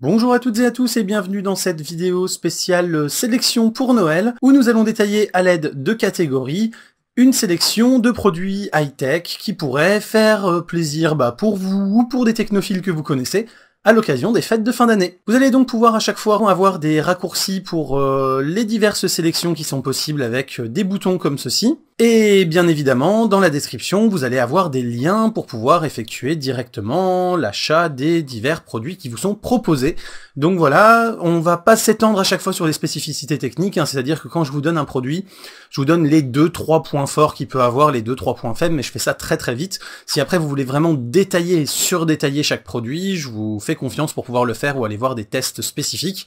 Bonjour à toutes et à tous et bienvenue dans cette vidéo spéciale euh, sélection pour Noël où nous allons détailler à l'aide de catégories une sélection de produits high-tech qui pourraient faire euh, plaisir bah, pour vous ou pour des technophiles que vous connaissez à l'occasion des fêtes de fin d'année. Vous allez donc pouvoir à chaque fois avoir des raccourcis pour euh, les diverses sélections qui sont possibles avec des boutons comme ceci. Et bien évidemment, dans la description, vous allez avoir des liens pour pouvoir effectuer directement l'achat des divers produits qui vous sont proposés. Donc voilà, on va pas s'étendre à chaque fois sur les spécificités techniques, hein. c'est-à-dire que quand je vous donne un produit, je vous donne les deux trois points forts qu'il peut avoir, les deux trois points faibles, mais je fais ça très très vite. Si après vous voulez vraiment détailler et surdétailler chaque produit, je vous fais confiance pour pouvoir le faire ou aller voir des tests spécifiques.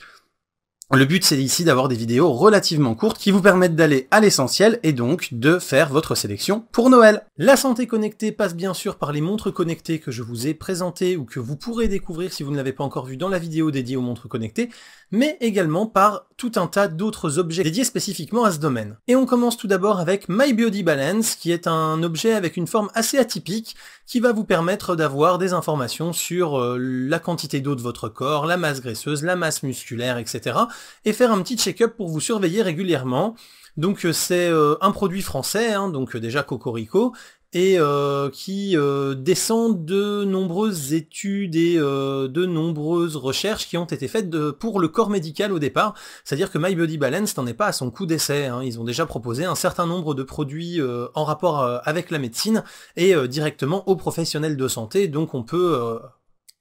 Le but c'est ici d'avoir des vidéos relativement courtes qui vous permettent d'aller à l'essentiel et donc de faire votre sélection pour Noël. La santé connectée passe bien sûr par les montres connectées que je vous ai présentées ou que vous pourrez découvrir si vous ne l'avez pas encore vu dans la vidéo dédiée aux montres connectées, mais également par tout un tas d'autres objets dédiés spécifiquement à ce domaine. Et on commence tout d'abord avec My Balance qui est un objet avec une forme assez atypique qui va vous permettre d'avoir des informations sur euh, la quantité d'eau de votre corps, la masse graisseuse, la masse musculaire, etc et faire un petit check-up pour vous surveiller régulièrement. Donc euh, c'est euh, un produit français, hein, donc euh, déjà Cocorico, et qui descend de nombreuses études et de nombreuses recherches qui ont été faites pour le corps médical au départ. C'est-à-dire que My Balance n'en est pas à son coup d'essai. Hein. Ils ont déjà proposé un certain nombre de produits en rapport avec la médecine et directement aux professionnels de santé. Donc on peut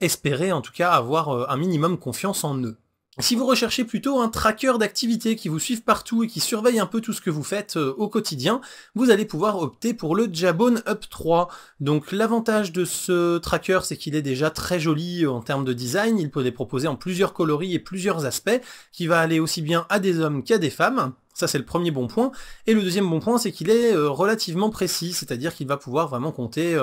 espérer en tout cas avoir un minimum confiance en eux. Si vous recherchez plutôt un tracker d'activité qui vous suive partout et qui surveille un peu tout ce que vous faites euh, au quotidien, vous allez pouvoir opter pour le Jabone Up 3. Donc l'avantage de ce tracker, c'est qu'il est déjà très joli euh, en termes de design, il peut les proposer en plusieurs coloris et plusieurs aspects, qui va aller aussi bien à des hommes qu'à des femmes. Ça c'est le premier bon point. Et le deuxième bon point, c'est qu'il est euh, relativement précis, c'est-à-dire qu'il va pouvoir vraiment compter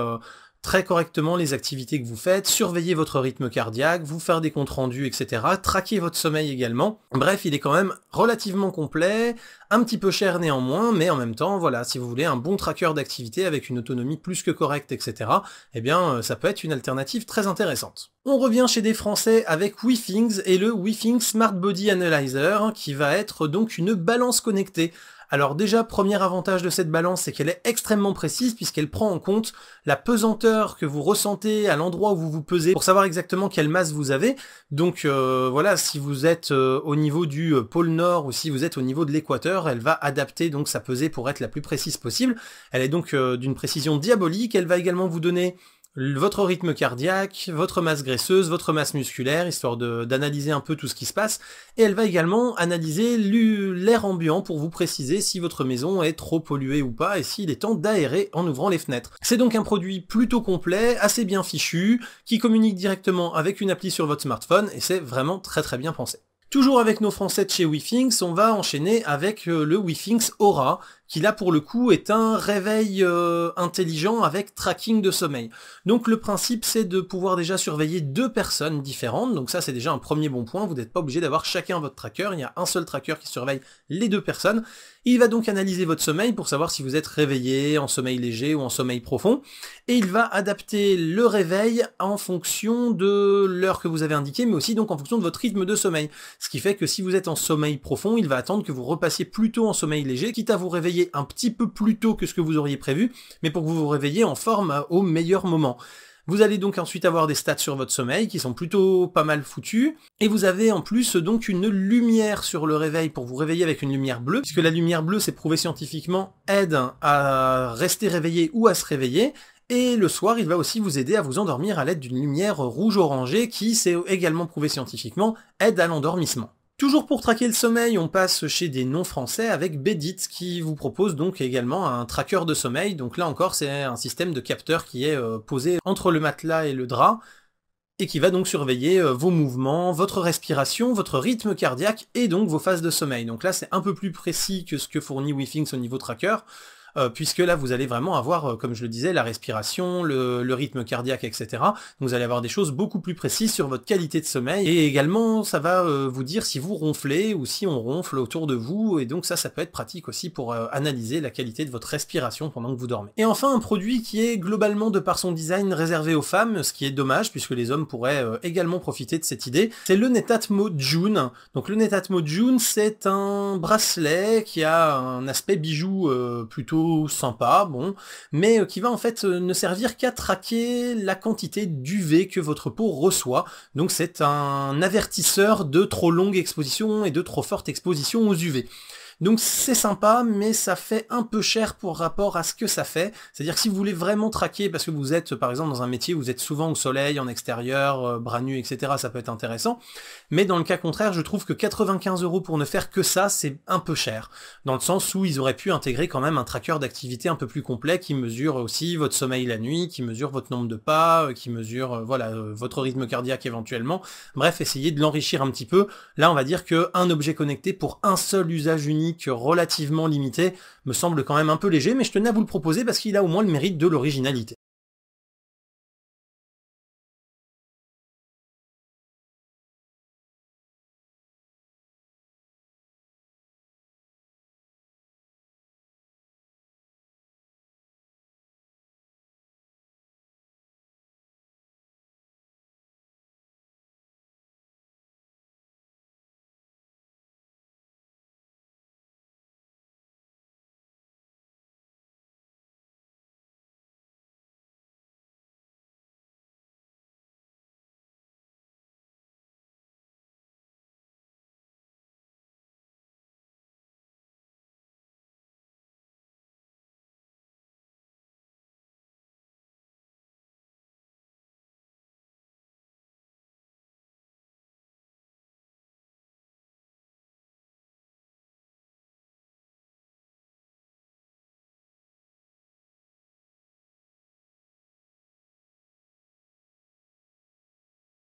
très correctement les activités que vous faites, surveiller votre rythme cardiaque, vous faire des comptes rendus, etc. Traquer votre sommeil également. Bref, il est quand même relativement complet, un petit peu cher néanmoins, mais en même temps, voilà, si vous voulez un bon tracker d'activité avec une autonomie plus que correcte, etc., eh bien, euh, ça peut être une alternative très intéressante. On revient chez des Français avec WeThings et le WeThings Smart Body Analyzer, hein, qui va être donc une balance connectée. Alors déjà, premier avantage de cette balance, c'est qu'elle est extrêmement précise puisqu'elle prend en compte la pesanteur que vous ressentez à l'endroit où vous vous pesez pour savoir exactement quelle masse vous avez. Donc euh, voilà, si vous êtes euh, au niveau du euh, pôle Nord ou si vous êtes au niveau de l'équateur, elle va adapter donc sa pesée pour être la plus précise possible. Elle est donc d'une précision diabolique. Elle va également vous donner votre rythme cardiaque, votre masse graisseuse, votre masse musculaire, histoire d'analyser un peu tout ce qui se passe. Et elle va également analyser l'air ambiant pour vous préciser si votre maison est trop polluée ou pas et s'il est temps d'aérer en ouvrant les fenêtres. C'est donc un produit plutôt complet, assez bien fichu, qui communique directement avec une appli sur votre smartphone et c'est vraiment très très bien pensé. Toujours avec nos français de chez WeThings, on va enchaîner avec euh, le WeThings Aura, qui là pour le coup est un réveil euh, intelligent avec tracking de sommeil. Donc le principe c'est de pouvoir déjà surveiller deux personnes différentes, donc ça c'est déjà un premier bon point, vous n'êtes pas obligé d'avoir chacun votre tracker, il y a un seul tracker qui surveille les deux personnes, il va donc analyser votre sommeil pour savoir si vous êtes réveillé en sommeil léger ou en sommeil profond, et il va adapter le réveil en fonction de l'heure que vous avez indiquée, mais aussi donc en fonction de votre rythme de sommeil, ce qui fait que si vous êtes en sommeil profond, il va attendre que vous repassiez plutôt en sommeil léger, quitte à vous réveiller un petit peu plus tôt que ce que vous auriez prévu, mais pour que vous vous réveilliez en forme euh, au meilleur moment. Vous allez donc ensuite avoir des stats sur votre sommeil qui sont plutôt pas mal foutus. Et vous avez en plus donc une lumière sur le réveil pour vous réveiller avec une lumière bleue, puisque la lumière bleue, s'est prouvé scientifiquement, aide à rester réveillé ou à se réveiller. Et le soir, il va aussi vous aider à vous endormir à l'aide d'une lumière rouge-orangée qui, s'est également prouvé scientifiquement, aide à l'endormissement. Toujours pour traquer le sommeil, on passe chez des non-français avec Bedit qui vous propose donc également un tracker de sommeil. Donc là encore, c'est un système de capteur qui est euh, posé entre le matelas et le drap et qui va donc surveiller euh, vos mouvements, votre respiration, votre rythme cardiaque et donc vos phases de sommeil. Donc là, c'est un peu plus précis que ce que fournit WeThings au niveau tracker. Euh, puisque là vous allez vraiment avoir, euh, comme je le disais, la respiration, le, rythme cardiaque, etc. vous allez avoir des choses beaucoup plus précises sur votre qualité de sommeil, et également ça va euh, vous dire si vous ronflez ou si on ronfle autour de vous, et donc ça, ça peut être pratique aussi pour analyser la qualité de votre respiration pendant que vous dormez. Et enfin, un produit qui est globalement, de par son design, réservé aux femmes, ce qui est dommage, puisque les hommes pourraient également profiter de cette idée, c'est le Netatmo June. Donc le Netatmo June, c'est un bracelet qui a un aspect bijou plutôt sympa, bon, mais euh, qui va en fait euh, ne servir qu'à traquer la quantité d'UV que votre peau reçoit. Donc c'est un avertisseur de trop longue exposition et de trop forte exposition aux UV. Donc c'est sympa, mais ça fait un peu cher pour rapport à ce que ça fait. C'est-à-dire que si vous voulez vraiment traquer, parce que vous êtes par exemple dans un métier où vous êtes souvent au soleil, en extérieur, euh, bras nus, etc., ça peut être intéressant. Mais dans le cas contraire, je trouve que 95 euros pour ne faire que ça, c'est un peu cher. Dans le sens où ils auraient pu intégrer quand même un tracker d'activité un peu plus complet qui mesure aussi votre sommeil la nuit, qui mesure votre nombre de pas, euh, qui mesure euh, voilà votre rythme cardiaque éventuellement. Bref, essayez de l'enrichir un petit peu. Là, on va dire qu'un objet connecté pour un seul usage unique relativement limité me semble quand même un peu léger, mais je tenais à vous le proposer parce qu'il a au moins le mérite de l'originalité.